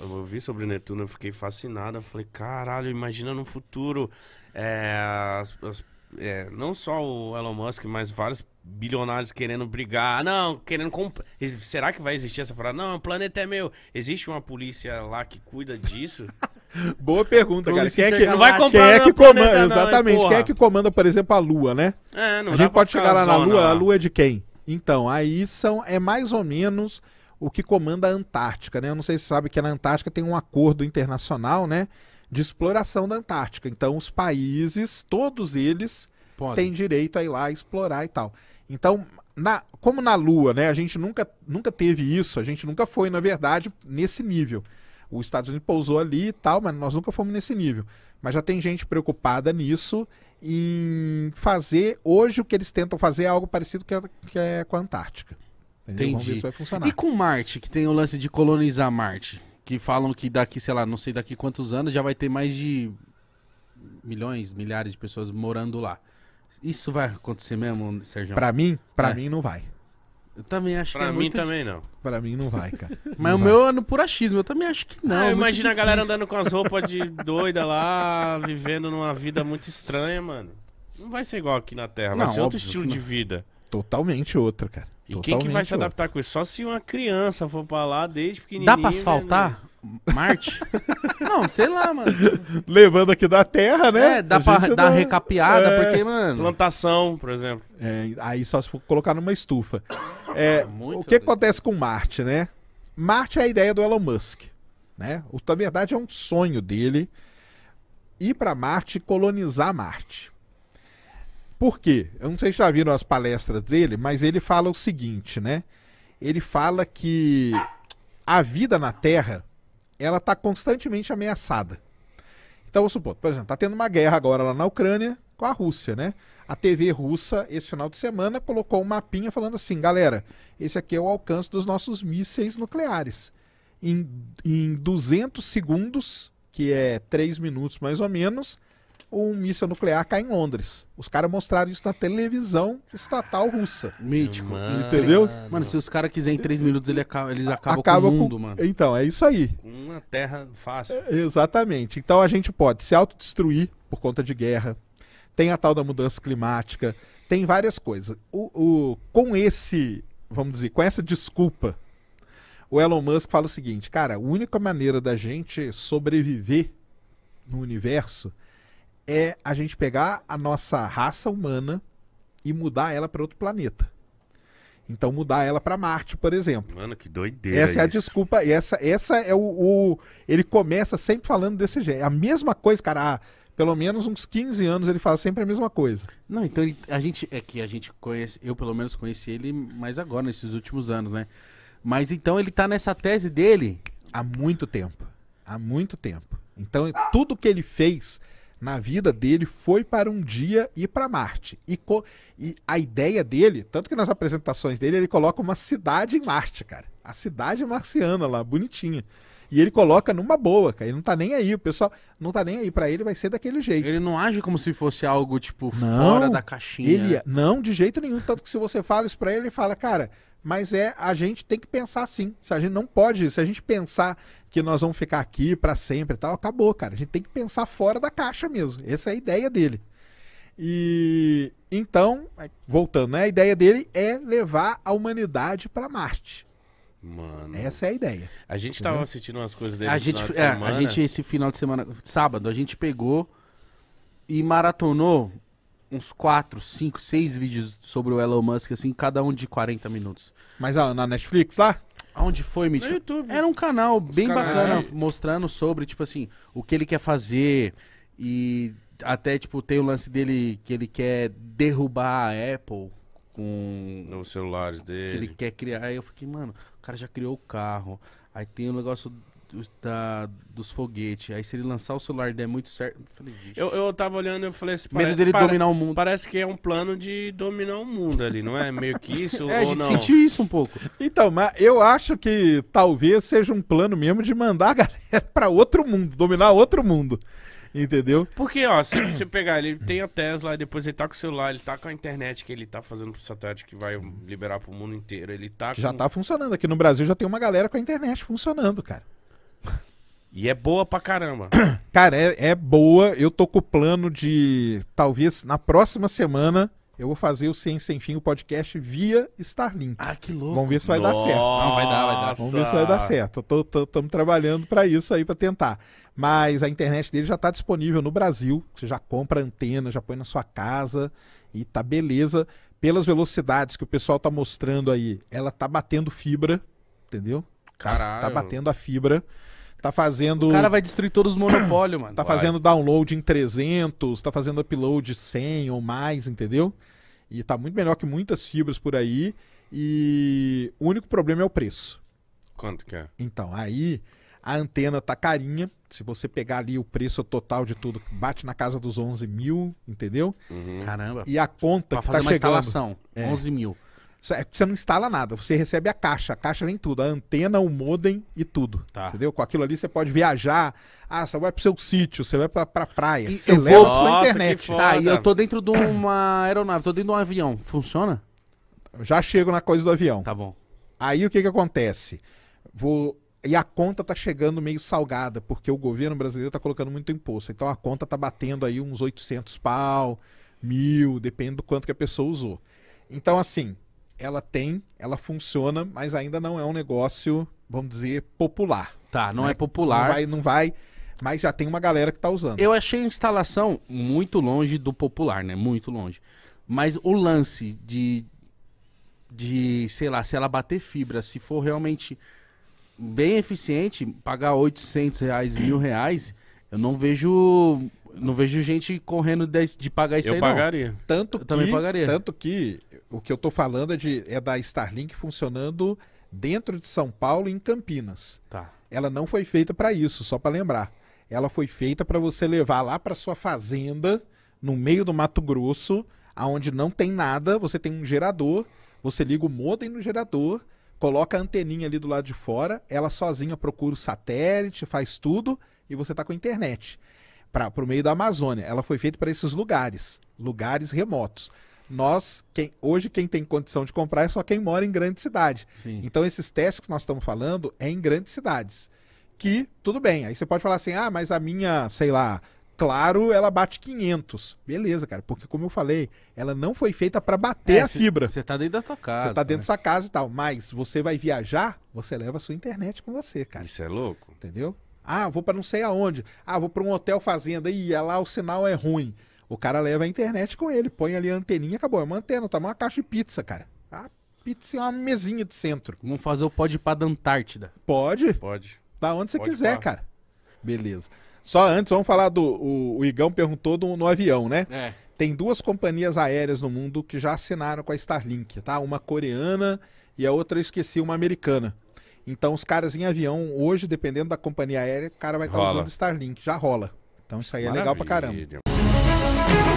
eu vi sobre Netuno, eu fiquei fascinado. Eu falei, caralho, imagina no futuro. É, as, as, é, não só o Elon Musk, mas vários bilionários querendo brigar. Não, querendo comprar. Será que vai existir essa parada? Não, o planeta é meu. Existe uma polícia lá que cuida disso? Boa pergunta, cara. Quem é que, não vai comprar é quem é que comanda? Planeta, exatamente. Porra. quem é que comanda, por exemplo, a Lua, né? É, não a gente pode chegar lá na Lua. Lá. A Lua é de quem? Então, aí são é mais ou menos o que comanda a Antártica, né? Eu não sei se sabe que na Antártica tem um acordo internacional, né, de exploração da Antártica. Então os países, todos eles, Podem. têm direito a ir lá explorar e tal. Então, na, como na Lua, né, a gente nunca, nunca teve isso, a gente nunca foi, na verdade, nesse nível. Os Estados Unidos pousou ali e tal, mas nós nunca fomos nesse nível. Mas já tem gente preocupada nisso, em fazer. Hoje o que eles tentam fazer é algo parecido que é, que é com a Antártica. Entendi. Vamos ver se vai funcionar. E com Marte, que tem o lance de colonizar Marte? Que falam que daqui, sei lá, não sei daqui quantos anos, já vai ter mais de milhões, milhares de pessoas morando lá. Isso vai acontecer mesmo, Sérgio? Pra mim, pra é. mim não vai. Eu também acho pra que Pra é mim também não. Pra mim não vai, cara. Mas o meu ano é por achismo, eu também acho que não. Ah, é imagina a galera andando com as roupas de doida lá, vivendo numa vida muito estranha, mano. Não vai ser igual aqui na Terra, não, vai ser outro estilo de vida. Totalmente outro, cara. E quem que vai se adaptar com isso? Só se uma criança for pra lá desde pequenininho. Dá pra né, asfaltar? Né? Marte? não, sei lá, mano. Levando aqui da terra, né? É, dá a pra dar dá... recapeada, é... porque, mano. Plantação, por exemplo. É, aí só se for colocar numa estufa. Ah, é, o que acontece com Marte, né? Marte é a ideia do Elon Musk, né? O, na verdade, é um sonho dele ir para Marte e colonizar Marte. Por quê? Eu não sei se já viram as palestras dele, mas ele fala o seguinte, né? Ele fala que a vida na Terra, ela está constantemente ameaçada. Então, vamos supor, por exemplo, está tendo uma guerra agora lá na Ucrânia com a Rússia, né? A TV russa, esse final de semana, colocou um mapinha falando assim, galera, esse aqui é o alcance dos nossos mísseis nucleares. Em, em 200 segundos, que é 3 minutos mais ou menos, um míssil nuclear cai em Londres. Os caras mostraram isso na televisão estatal russa. Mítico. Mano. Entendeu? Mano, se os caras quiserem em minutos, ele acaba, eles acabam acaba com o mundo, com... mano. Então, é isso aí. Uma terra fácil. É, exatamente. Então a gente pode se autodestruir por conta de guerra. Tem a tal da mudança climática. Tem várias coisas. o, o com esse, vamos dizer, com essa desculpa o Elon Musk fala o seguinte, cara, a única maneira da gente sobreviver no universo é a gente pegar a nossa raça humana e mudar ela para outro planeta. Então mudar ela para Marte, por exemplo. Mano, que doideira. Essa é a desculpa. Essa, essa é o, o, Ele começa sempre falando desse jeito. É A mesma coisa, cara. Há pelo menos uns 15 anos ele fala sempre a mesma coisa. Não, então a gente. É que a gente conhece. Eu pelo menos conheci ele mais agora, nesses últimos anos, né? Mas então ele tá nessa tese dele. Há muito tempo. Há muito tempo. Então tudo que ele fez na vida dele foi para um dia ir para Marte. E, e, a ideia dele, tanto que nas apresentações dele, ele coloca uma cidade em Marte, cara. A cidade marciana lá, bonitinha. E ele coloca numa boa, cara. Ele não tá nem aí. O pessoal não tá nem aí. para ele vai ser daquele jeito. Ele não age como se fosse algo, tipo, não, fora da caixinha. Ele, é, não, de jeito nenhum. Tanto que se você fala isso pra ele, ele fala, cara, mas é a gente tem que pensar assim. Se a gente não pode, se a gente pensar que nós vamos ficar aqui para sempre e tal, acabou, cara. A gente tem que pensar fora da caixa mesmo. Essa é a ideia dele. E então, é, voltando, né? A ideia dele é levar a humanidade para Marte. Mano. Essa é a ideia. A gente tava assistindo umas coisas dele a gente, final de é, semana. A gente, esse final de semana, sábado, a gente pegou e maratonou uns 4, 5, 6 vídeos sobre o Elon Musk, assim, cada um de 40 minutos. Mas ó, na Netflix lá? Onde foi, Mitch? No YouTube. Era um canal bem Os bacana, canais. É. mostrando sobre, tipo assim, o que ele quer fazer e até, tipo, tem o lance dele que ele quer derrubar a Apple com. os celulares dele. Que ele quer criar. Aí eu fiquei, mano, o cara já criou o carro. Aí tem o negócio do, da, dos foguetes. Aí se ele lançar o celular der muito certo. Eu, falei, eu, eu tava olhando e falei assim. Medo dele pare, dominar o mundo. Parece que é um plano de dominar o mundo ali, não é? Meio que isso. é, a gente não? sentiu isso um pouco. Então, mas eu acho que talvez seja um plano mesmo de mandar a galera pra outro mundo, dominar outro mundo. Entendeu? Porque, ó, se você pegar, ele tem a Tesla, depois ele tá com o celular, ele tá com a internet que ele tá fazendo pro satélite que vai liberar pro mundo inteiro. Ele tá. Com... Já tá funcionando. Aqui no Brasil já tem uma galera com a internet funcionando, cara. E é boa pra caramba. Cara, é, é boa. Eu tô com o plano de talvez na próxima semana eu vou fazer o Ciência Sem Fim, o podcast via Starlink. Ah, que louco. Vamos ver se vai Nossa. dar certo. Não, vai dar, vai dar. Vamos ver se vai dar certo. Estamos trabalhando para isso aí, para tentar. Mas a internet dele já está disponível no Brasil. Você já compra antena, já põe na sua casa e tá beleza. Pelas velocidades que o pessoal tá mostrando aí, ela tá batendo fibra, entendeu? Caralho. Tá, tá batendo a fibra. Tá fazendo. O cara vai destruir todos os monopólios, mano. Tá vai. fazendo download em 300, tá fazendo upload 100 ou mais, entendeu? E tá muito melhor que muitas fibras por aí. E o único problema é o preço. Quanto que é? Então, aí a antena tá carinha. Se você pegar ali o preço total de tudo, bate na casa dos 11 mil, entendeu? Uhum. Caramba. E a conta pra que fazer tá uma chegando, instalação, é, 11 mil. É porque você não instala nada, você recebe a caixa. A caixa vem tudo, a antena, o modem e tudo. Tá. Entendeu? Com aquilo ali você pode viajar. Ah, você vai pro seu sítio, você vai pra, pra praia. E, você leva vou... a sua internet. Tá, e eu tô dentro de uma aeronave, tô dentro de um avião. Funciona? Já chego na coisa do avião. Tá bom. Aí o que que acontece? Vou e a conta tá chegando meio salgada, porque o governo brasileiro tá colocando muito imposto. Então a conta tá batendo aí uns 800 pau, mil, depende do quanto que a pessoa usou. Então assim, ela tem, ela funciona, mas ainda não é um negócio, vamos dizer, popular. Tá, não né? é popular. Não vai, não vai, mas já tem uma galera que tá usando. Eu achei a instalação muito longe do popular, né? Muito longe. Mas o lance de, de sei lá, se ela bater fibra, se for realmente bem eficiente, pagar 800 reais, mil reais, eu não vejo não vejo gente correndo de, de pagar isso eu aí, pagaria. Tanto eu que, também pagaria. Tanto que o que eu estou falando é, de, é da Starlink funcionando dentro de São Paulo, em Campinas. Tá. Ela não foi feita para isso, só para lembrar. Ela foi feita para você levar lá para sua fazenda, no meio do Mato Grosso, aonde não tem nada, você tem um gerador, você liga o modem no gerador, coloca a anteninha ali do lado de fora, ela sozinha procura o satélite, faz tudo e você está com a internet. Para o meio da Amazônia, ela foi feita para esses lugares, lugares remotos nós, quem, hoje quem tem condição de comprar é só quem mora em grande cidade. Sim. Então esses testes que nós estamos falando é em grandes cidades. Que, tudo bem, aí você pode falar assim, ah, mas a minha, sei lá, Claro, ela bate 500. Beleza, cara, porque como eu falei, ela não foi feita para bater é, a fibra. Você tá dentro da sua casa. Você tá dentro né? da sua casa e tal, mas você vai viajar, você leva a sua internet com você, cara. Isso é louco. Entendeu? Ah, vou para não sei aonde. Ah, vou para um hotel fazenda e é lá o sinal é ruim. O cara leva a internet com ele, põe ali a anteninha, acabou. É uma antena, tá uma caixa de pizza, cara. A pizza é uma mesinha de centro. Vamos fazer o pode para da Antártida. Pode? Pode. Da tá onde você pode quiser, pra. cara. Beleza. Só antes, vamos falar do. O, o Igão perguntou do, no avião, né? É. Tem duas companhias aéreas no mundo que já assinaram com a Starlink, tá? Uma coreana e a outra eu esqueci, uma americana. Então, os caras em avião, hoje, dependendo da companhia aérea, o cara vai estar tá usando Starlink, já rola. Então, isso aí é legal pra caramba.